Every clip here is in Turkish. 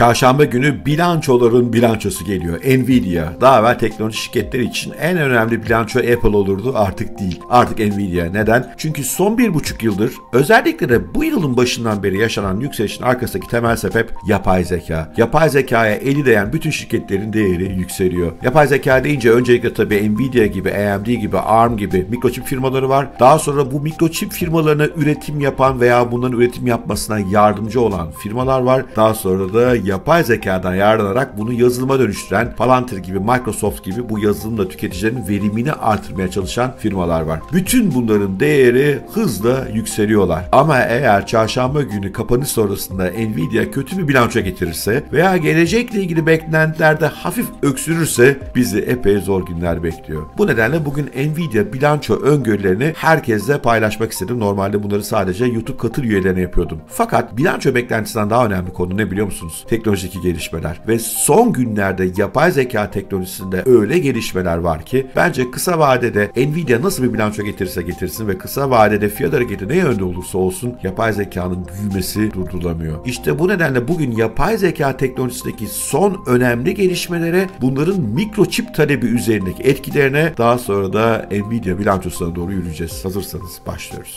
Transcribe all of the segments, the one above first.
Çarşamba günü bilançoların bilançosu geliyor. Nvidia daha evvel teknoloji şirketleri için en önemli bilanço Apple olurdu artık değil. Artık Nvidia. Neden? Çünkü son bir buçuk yıldır özellikle de bu yılın başından beri yaşanan yükselişin arkasındaki temel sebep yapay zeka. Yapay zekaya eli değen bütün şirketlerin değeri yükseliyor. Yapay zeka deyince öncelikle tabii Nvidia gibi, AMD gibi, ARM gibi mikroçip firmaları var. Daha sonra bu mikroçip firmalarına üretim yapan veya bunların üretim yapmasına yardımcı olan firmalar var. Daha sonra da yapay zekadan yararlanarak bunu yazılıma dönüştüren Palantir gibi, Microsoft gibi bu yazılımla tüketicilerin verimini artırmaya çalışan firmalar var. Bütün bunların değeri hızla yükseliyorlar. Ama eğer çarşamba günü kapanış sonrasında Nvidia kötü bir bilanço getirirse veya gelecekle ilgili beklentilerde hafif öksürürse bizi epey zor günler bekliyor. Bu nedenle bugün Nvidia bilanço öngörülerini herkesle paylaşmak istedim. Normalde bunları sadece YouTube katıl üyelerine yapıyordum. Fakat bilanço beklentisinden daha önemli konu ne biliyor musunuz? Tek teknolojideki gelişmeler ve son günlerde yapay zeka teknolojisinde öyle gelişmeler var ki bence kısa vadede Nvidia nasıl bir bilanço getirirse getirsin ve kısa vadede fiyat hareketi ne yönde olursa olsun yapay zekanın büyümesi durdurulamıyor. İşte bu nedenle bugün yapay zeka teknolojisindeki son önemli gelişmelere bunların mikroçip talebi üzerindeki etkilerine daha sonra da Nvidia bilançosuna doğru yürüyeceğiz. Hazırsanız başlıyoruz.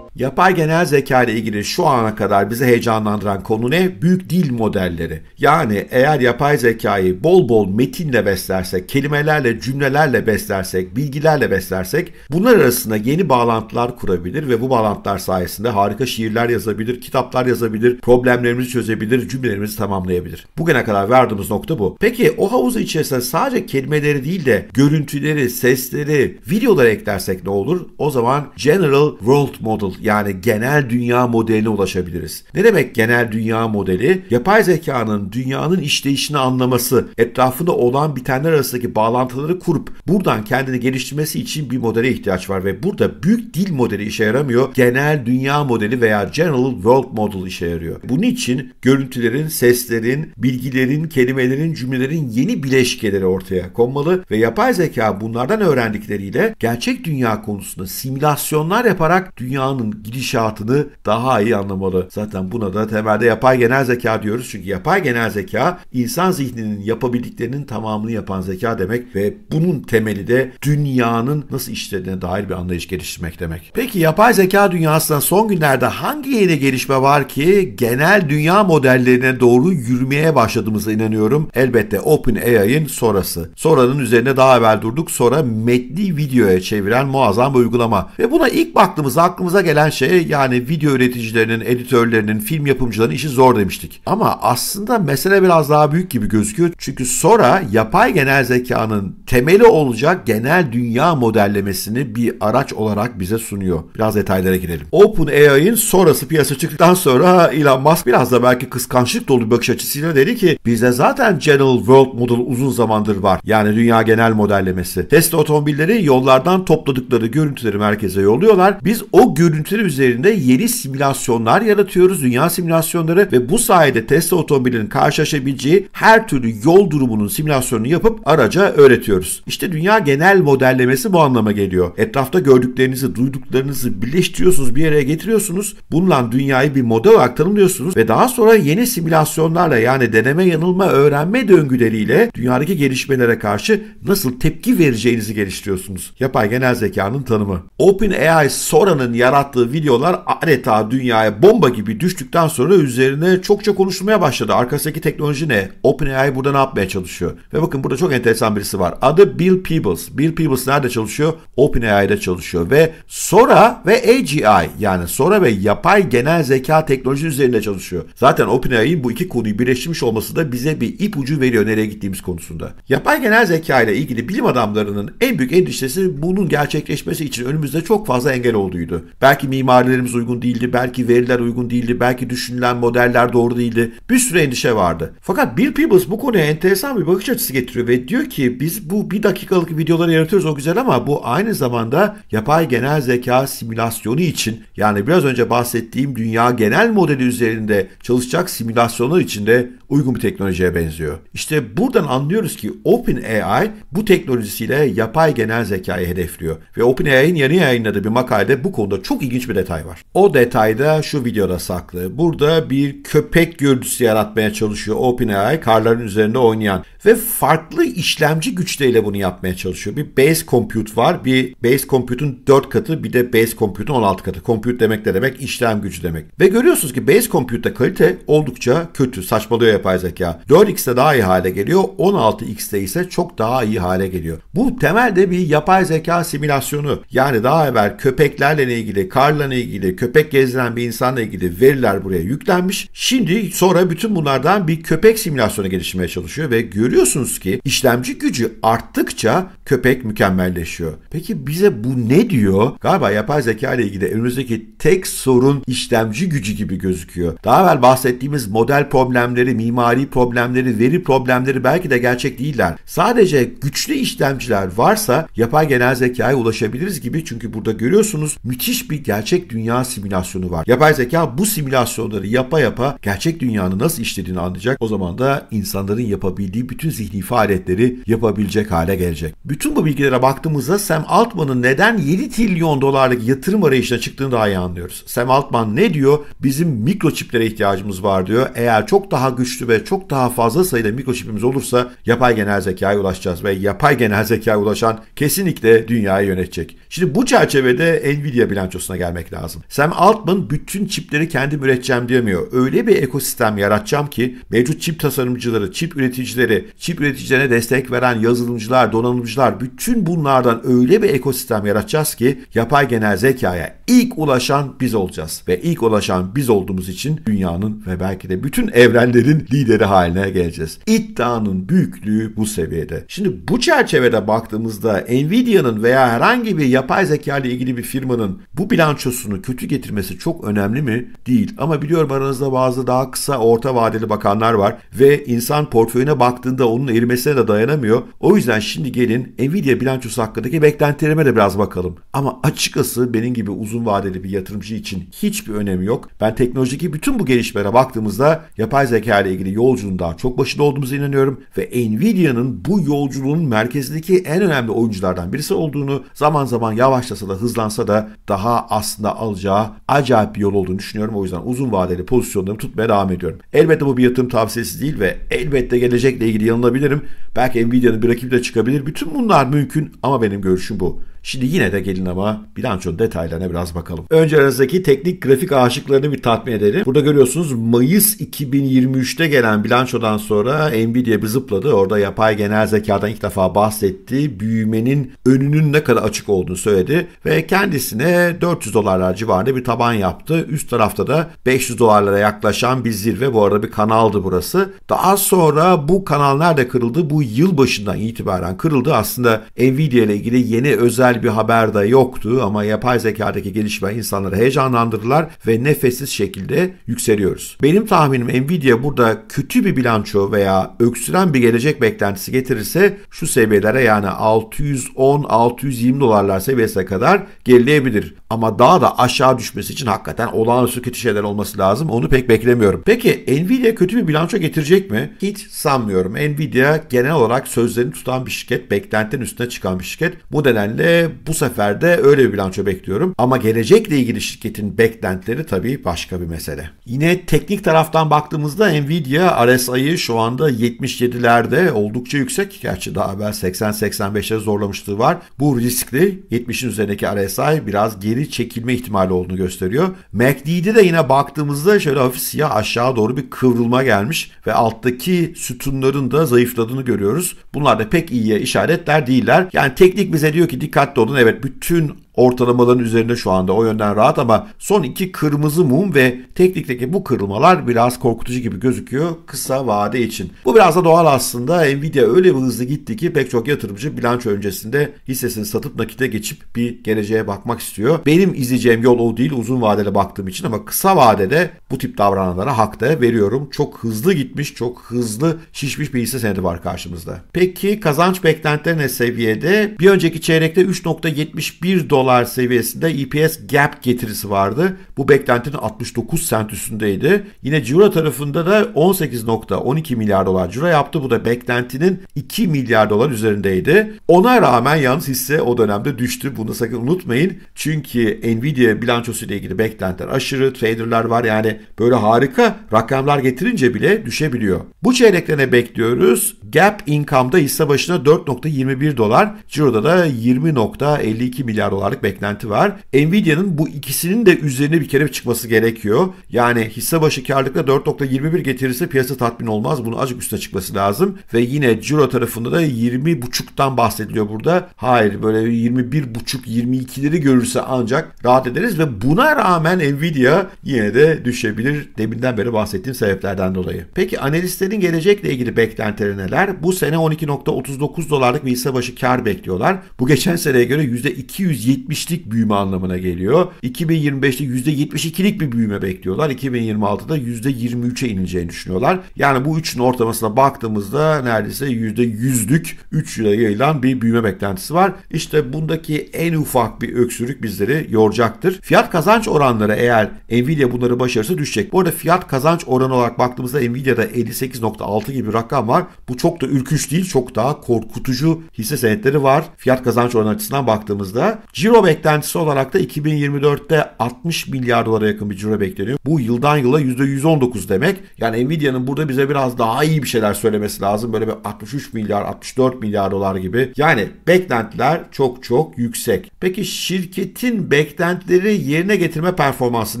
Yapay genel zeka ile ilgili şu ana kadar bizi heyecanlandıran konu ne? Büyük dil modelleri. Yani eğer yapay zekayı bol bol metinle beslersek, kelimelerle, cümlelerle beslersek, bilgilerle beslersek bunlar arasında yeni bağlantılar kurabilir ve bu bağlantılar sayesinde harika şiirler yazabilir, kitaplar yazabilir, problemlerimizi çözebilir, cümlelerimizi tamamlayabilir. Bugüne kadar verdiğimiz nokta bu. Peki o havuzu içerisinde sadece kelimeleri değil de görüntüleri, sesleri, videoları eklersek ne olur? O zaman General World Model yani genel dünya modeline ulaşabiliriz. Ne demek genel dünya modeli? Yapay zekanın dünyanın işleyişini anlaması, etrafında olan bitenler arasındaki bağlantıları kurup buradan kendini geliştirmesi için bir modele ihtiyaç var ve burada büyük dil modeli işe yaramıyor. Genel dünya modeli veya General World Model işe yarıyor. Bunun için görüntülerin, seslerin, bilgilerin, kelimelerin, cümlelerin yeni bileşkeleri ortaya konmalı ve yapay zeka bunlardan öğrendikleriyle gerçek dünya konusunda simülasyonlar yaparak dünyanın dünyanın gidişatını daha iyi anlamalı. Zaten buna da temelde yapay genel zeka diyoruz. Çünkü yapay genel zeka insan zihninin yapabildiklerinin tamamını yapan zeka demek ve bunun temeli de dünyanın nasıl işlediğine dair bir anlayış geliştirmek demek. Peki yapay zeka dünyasında son günlerde hangi yeni gelişme var ki genel dünya modellerine doğru yürümeye başladığımıza inanıyorum. Elbette OpenAI'ın sonrası. Sonranın üzerine daha evvel durduk. Sonra metni videoya çeviren muazzam bir uygulama. Ve buna ilk baktığımızda aklımıza gelen gelen şey yani video üreticilerinin, editörlerinin, film yapımcılarının işi zor demiştik. Ama aslında mesele biraz daha büyük gibi gözüküyor. Çünkü sonra yapay genel zekanın temeli olacak genel dünya modellemesini bir araç olarak bize sunuyor. Biraz detaylara girelim. OpenAI'ın sonrası piyasa çıktıktan sonra Elon Musk biraz da belki kıskançlık dolu bir bakış açısıyla dedi ki bizde zaten General World Model uzun zamandır var. Yani dünya genel modellemesi. Tesla otomobilleri yollardan topladıkları görüntüleri merkeze yolluyorlar. Biz o görüntü parametre üzerinde yeni simülasyonlar yaratıyoruz. Dünya simülasyonları ve bu sayede Tesla otomobilinin karşılaşabileceği her türlü yol durumunun simülasyonunu yapıp araca öğretiyoruz. İşte dünya genel modellemesi bu anlama geliyor. Etrafta gördüklerinizi, duyduklarınızı birleştiriyorsunuz, bir araya getiriyorsunuz. Bununla dünyayı bir model olarak tanımlıyorsunuz ve daha sonra yeni simülasyonlarla yani deneme yanılma öğrenme döngüleriyle dünyadaki gelişmelere karşı nasıl tepki vereceğinizi geliştiriyorsunuz. Yapay genel zekanın tanımı. OpenAI Sora'nın yarattığı yayınladığı videolar adeta dünyaya bomba gibi düştükten sonra üzerine çokça konuşulmaya başladı. Arkasındaki teknoloji ne? OpenAI burada ne yapmaya çalışıyor? Ve bakın burada çok enteresan birisi var. Adı Bill Peebles. Bill Peebles nerede çalışıyor? OpenAI'de çalışıyor ve Sora ve AGI yani Sora ve yapay genel zeka teknolojisi üzerinde çalışıyor. Zaten OpenAI'in bu iki konuyu birleştirmiş olması da bize bir ipucu veriyor nereye gittiğimiz konusunda. Yapay genel zeka ile ilgili bilim adamlarının en büyük endişesi bunun gerçekleşmesi için önümüzde çok fazla engel olduğuydu. Belki mimarilerimiz uygun değildi, belki veriler uygun değildi, belki düşünülen modeller doğru değildi. Bir sürü endişe vardı. Fakat Bill Peebles bu konuya enteresan bir bakış açısı getiriyor ve diyor ki biz bu bir dakikalık videoları yaratıyoruz o güzel ama bu aynı zamanda yapay genel zeka simülasyonu için yani biraz önce bahsettiğim dünya genel modeli üzerinde çalışacak simülasyonlar için de uygun bir teknolojiye benziyor. İşte buradan anlıyoruz ki OpenAI bu teknolojisiyle yapay genel zekayı hedefliyor ve OpenAI'nin yeni yayınladığı bir makalede bu konuda çok ilginç bir detay var. O detayda şu videoda saklı. Burada bir köpek görüntüsü yaratmaya çalışıyor OpenAI karların üzerinde oynayan ve farklı işlemci güçleriyle bunu yapmaya çalışıyor. Bir base compute var. Bir base compute'un 4 katı bir de base compute'un 16 katı. Compute demek ne demek? İşlem gücü demek. Ve görüyorsunuz ki base compute'da kalite oldukça kötü. Saçmalıyor yapay zeka. 4x'te daha iyi hale geliyor. 16x'te ise çok daha iyi hale geliyor. Bu temelde bir yapay zeka simülasyonu. Yani daha evvel köpeklerle ilgili, karla ilgili, köpek gezdiren bir insanla ilgili veriler buraya yüklenmiş. Şimdi sonra bütün bunlardan bir köpek simülasyonu geliştirmeye çalışıyor ve görüyor Biliyorsunuz ki işlemci gücü arttıkça köpek mükemmelleşiyor. Peki bize bu ne diyor? Galiba yapay zeka ile ilgili önümüzdeki tek sorun işlemci gücü gibi gözüküyor. Daha evvel bahsettiğimiz model problemleri, mimari problemleri, veri problemleri belki de gerçek değiller. Sadece güçlü işlemciler varsa yapay genel zekaya ulaşabiliriz gibi çünkü burada görüyorsunuz müthiş bir gerçek dünya simülasyonu var. Yapay zeka bu simülasyonları yapa yapa gerçek dünyanın nasıl işlediğini anlayacak. O zaman da insanların yapabildiği bütün zihni faaliyetleri yapabilecek hale gelecek bütün bu bilgilere baktığımızda Sam Altman'ın neden 7 trilyon dolarlık yatırım arayışına çıktığını daha iyi anlıyoruz. Sam Altman ne diyor? Bizim mikroçiplere ihtiyacımız var diyor. Eğer çok daha güçlü ve çok daha fazla sayıda mikroçipimiz olursa yapay genel zekaya ulaşacağız ve yapay genel zekaya ulaşan kesinlikle dünyayı yönetecek. Şimdi bu çerçevede Nvidia bilançosuna gelmek lazım. Sam Altman bütün çipleri kendim üreteceğim diyemiyor. Öyle bir ekosistem yaratacağım ki mevcut çip tasarımcıları, çip üreticileri, çip üreticilerine destek veren yazılımcılar, donanımcılar bunlar, bütün bunlardan öyle bir ekosistem yaratacağız ki yapay genel zekaya ilk ulaşan biz olacağız. Ve ilk ulaşan biz olduğumuz için dünyanın ve belki de bütün evrenlerin lideri haline geleceğiz. İddianın büyüklüğü bu seviyede. Şimdi bu çerçevede baktığımızda Nvidia'nın veya herhangi bir yapay zeka ile ilgili bir firmanın bu bilançosunu kötü getirmesi çok önemli mi? Değil. Ama biliyorum aranızda bazı daha kısa orta vadeli bakanlar var ve insan portföyüne baktığında onun erimesine de dayanamıyor. O yüzden şimdi gelin Nvidia bilançosu hakkındaki beklentilerime de biraz bakalım. Ama açıkçası benim gibi uzun vadeli bir yatırımcı için hiçbir önemi yok. Ben teknolojideki bütün bu gelişmelere baktığımızda yapay zeka ile ilgili yolculuğun daha çok başında olduğumuza inanıyorum ve Nvidia'nın bu yolculuğun merkezindeki en önemli oyunculardan birisi olduğunu zaman zaman yavaşlasa da hızlansa da daha aslında alacağı acayip bir yol olduğunu düşünüyorum. O yüzden uzun vadeli pozisyonlarımı tutmaya devam ediyorum. Elbette bu bir yatırım tavsiyesi değil ve elbette gelecekle ilgili yanılabilirim. Belki Nvidia'nın bir rakibi de çıkabilir. Bütün bunlar Bunlar mümkün ama benim görüşüm bu. Şimdi yine de gelin ama bilançonun detaylarına biraz bakalım. Önce aranızdaki teknik grafik aşıklarını bir tatmin edelim. Burada görüyorsunuz Mayıs 2023'te gelen bilançodan sonra Nvidia bir zıpladı. Orada yapay genel zekadan ilk defa bahsetti. Büyümenin önünün ne kadar açık olduğunu söyledi ve kendisine 400 dolarlar civarında bir taban yaptı. Üst tarafta da 500 dolarlara yaklaşan bir zirve. Bu arada bir kanaldı burası. Daha sonra bu kanal nerede kırıldı. Bu yıl başından itibaren kırıldı. Aslında Nvidia ile ilgili yeni özel güzel bir haber de yoktu ama yapay zekadaki gelişme insanları heyecanlandırdılar ve nefessiz şekilde yükseliyoruz. Benim tahminim Nvidia burada kötü bir bilanço veya öksüren bir gelecek beklentisi getirirse şu seviyelere yani 610-620 dolarlar seviyesine kadar gerileyebilir. Ama daha da aşağı düşmesi için hakikaten olağanüstü kötü şeyler olması lazım. Onu pek beklemiyorum. Peki Nvidia kötü bir bilanço getirecek mi? Hiç sanmıyorum. Nvidia genel olarak sözlerini tutan bir şirket. Beklentinin üstüne çıkan bir şirket. Bu nedenle bu sefer de öyle bir bilanço bekliyorum. Ama gelecekle ilgili şirketin beklentileri tabii başka bir mesele. Yine teknik taraftan baktığımızda Nvidia RSI'yi şu anda 77'lerde oldukça yüksek. Gerçi daha evvel 80-85'lere zorlamışlığı var. Bu riskli. 70'in üzerindeki RSI biraz geri geri çekilme ihtimali olduğunu gösteriyor. MACD'de de yine baktığımızda şöyle hafif siyah aşağı doğru bir kıvrılma gelmiş ve alttaki sütunların da zayıfladığını görüyoruz. Bunlar da pek iyiye işaretler değiller. Yani teknik bize diyor ki dikkatli olun evet bütün ortalamaların üzerinde şu anda o yönden rahat ama son iki kırmızı mum ve teknikteki bu kırılmalar biraz korkutucu gibi gözüküyor kısa vade için. Bu biraz da doğal aslında Nvidia öyle bir hızlı gitti ki pek çok yatırımcı bilanço öncesinde hissesini satıp nakite geçip bir geleceğe bakmak istiyor. Benim izleyeceğim yol o değil uzun vadede baktığım için ama kısa vadede bu tip davrananlara hak da veriyorum. Çok hızlı gitmiş, çok hızlı şişmiş bir hisse senedi var karşımızda. Peki kazanç beklentileri ne seviyede? Bir önceki çeyrekte 3.71 dolar dolar seviyesinde EPS gap getirisi vardı. Bu beklentinin 69 sent üstündeydi. Yine Cura tarafında da 18.12 milyar dolar Cura yaptı. Bu da beklentinin 2 milyar dolar üzerindeydi. Ona rağmen yalnız hisse o dönemde düştü. Bunu sakın unutmayın. Çünkü Nvidia bilançosu ile ilgili beklentiler aşırı. Traderlar var yani böyle harika rakamlar getirince bile düşebiliyor. Bu çeyreklerine bekliyoruz? Gap income'da hisse başına 4.21 dolar. Cura'da da 20.52 milyar dolar dolarlık beklenti var. Nvidia'nın bu ikisinin de üzerine bir kere çıkması gerekiyor. Yani hisse başı karlılıkla 4.21 getirirse piyasa tatmin olmaz. Bunu azıcık üstüne çıkması lazım. Ve yine ciro tarafında da 20.5'tan bahsediliyor burada. Hayır böyle 21.5-22'leri görürse ancak rahat ederiz ve buna rağmen Nvidia yine de düşebilir. Deminden beri bahsettiğim sebeplerden dolayı. Peki analistlerin gelecekle ilgili beklentileri neler? Bu sene 12.39 dolarlık bir hisse başı kar bekliyorlar. Bu geçen seneye göre %270 %70'lik büyüme anlamına geliyor. 2025'te %72'lik bir büyüme bekliyorlar. 2026'da %23'e inileceğini düşünüyorlar. Yani bu üçünün ortalamasına baktığımızda neredeyse %100'lük 3 yıla yayılan bir büyüme beklentisi var. İşte bundaki en ufak bir öksürük bizleri yoracaktır. Fiyat kazanç oranları eğer Nvidia bunları başarısı düşecek. Bu arada fiyat kazanç oranı olarak baktığımızda Nvidia'da 58.6 gibi bir rakam var. Bu çok da ürküç değil, çok daha korkutucu hisse senetleri var. Fiyat kazanç oranı açısından baktığımızda. Ciro beklentisi olarak da 2024'te 60 milyar dolara yakın bir ciro bekleniyor. Bu yıldan yıla %119 demek. Yani Nvidia'nın burada bize biraz daha iyi bir şeyler söylemesi lazım. Böyle bir 63 milyar, 64 milyar dolar gibi. Yani beklentiler çok çok yüksek. Peki şirketin beklentileri yerine getirme performansı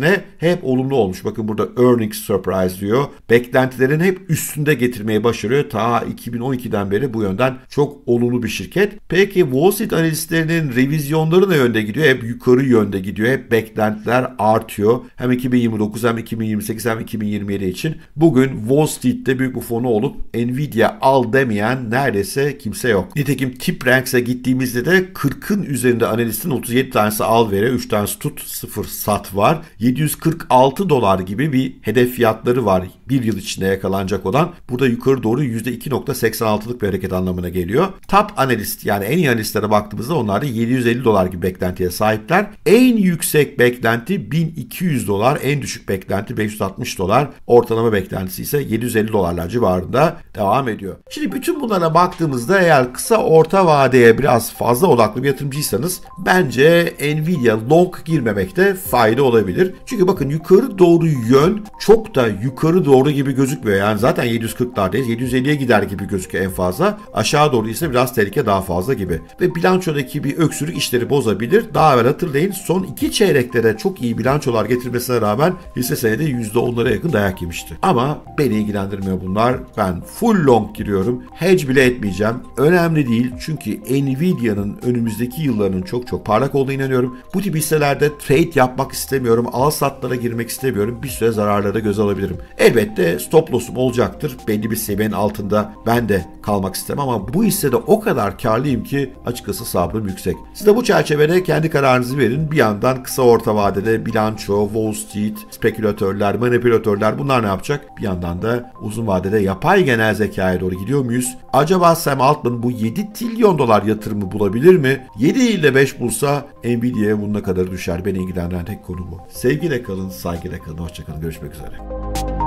ne? Hep olumlu olmuş. Bakın burada earnings surprise diyor. Beklentilerin hep üstünde getirmeyi başarıyor. Ta 2012'den beri bu yönden çok olumlu bir şirket. Peki Wall Street analistlerinin revizyonları ne yönde gidiyor? Hep yukarı yönde gidiyor. Hep beklentiler artıyor. Hem 2029 hem 2028 hem 2027 için. Bugün Wall Street'te büyük bir fonu olup Nvidia al demeyen neredeyse kimse yok. Nitekim tip ranks'e gittiğimizde de 40'ın üzerinde analistin 37 tanesi al vere, 3 tanesi tut, 0 sat var. 746 dolar gibi bir hedef fiyatları var. Bir yıl içinde yakalanacak olan. Burada yukarı doğru %2.86'lık bir hareket anlamına geliyor. Top analist yani en iyi analistlere baktığımızda onlar da 750 dolar gibi beklentiye sahipler. En yüksek beklenti 1200 dolar, en düşük beklenti 560 dolar, ortalama beklentisi ise 750 dolarlar civarında devam ediyor. Şimdi bütün bunlara baktığımızda eğer kısa orta vadeye biraz fazla odaklı bir yatırımcıysanız bence Nvidia long girmemekte fayda olabilir. Çünkü bakın yukarı doğru yön çok da yukarı doğru gibi gözükmüyor. Yani zaten 740'lardayız. 750'ye gider gibi gözüküyor en fazla. Aşağı doğru ise biraz tehlike daha fazla gibi. Ve bilançodaki bir öksürük işleri bozabilir olabilir. Daha evvel hatırlayın son iki çeyreklere çok iyi bilançolar getirmesine rağmen hisse senedi %10'lara yakın dayak yemişti. Ama beni ilgilendirmiyor bunlar. Ben full long giriyorum. Hedge bile etmeyeceğim. Önemli değil çünkü Nvidia'nın önümüzdeki yıllarının çok çok parlak olduğuna inanıyorum. Bu tip hisselerde trade yapmak istemiyorum. Al satlara girmek istemiyorum. Bir süre zararlara göz alabilirim. Elbette stop loss'um olacaktır. Belli bir seviyenin altında ben de kalmak istemem ama bu hissede o kadar karlıyım ki açıkçası sabrım yüksek. Siz de bu çerçevede verenlere kendi kararınızı verin. Bir yandan kısa orta vadede bilanço, Wall Street, spekülatörler, manipülatörler bunlar ne yapacak? Bir yandan da uzun vadede yapay genel zekaya doğru gidiyor muyuz? Acaba Sam Altman bu 7 trilyon dolar yatırımı bulabilir mi? 7 değil de 5 bulsa Nvidia'ya bununla kadar düşer. Beni ilgilendiren tek konu bu. Sevgiyle kalın, saygıyla kalın. Hoşçakalın. Görüşmek üzere.